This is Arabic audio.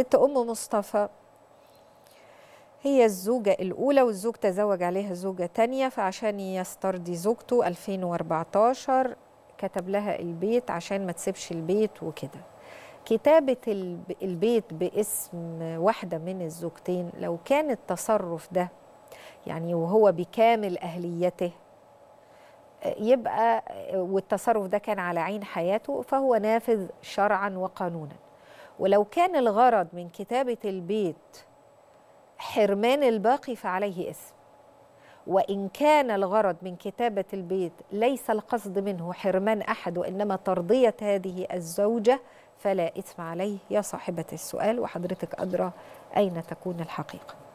ست أم مصطفى هي الزوجة الأولى والزوج تزوج عليها زوجة تانية فعشان يسترضي زوجته 2014 كتب لها البيت عشان ما تسيبش البيت وكده كتابة البيت باسم واحدة من الزوجتين لو كان التصرف ده يعني وهو بكامل أهليته يبقى والتصرف ده كان على عين حياته فهو نافذ شرعا وقانونا ولو كان الغرض من كتابة البيت حرمان الباقي فعليه إثم وإن كان الغرض من كتابة البيت ليس القصد منه حرمان أحد وإنما ترضية هذه الزوجة فلا إثم عليه يا صاحبة السؤال وحضرتك أدرى أين تكون الحقيقة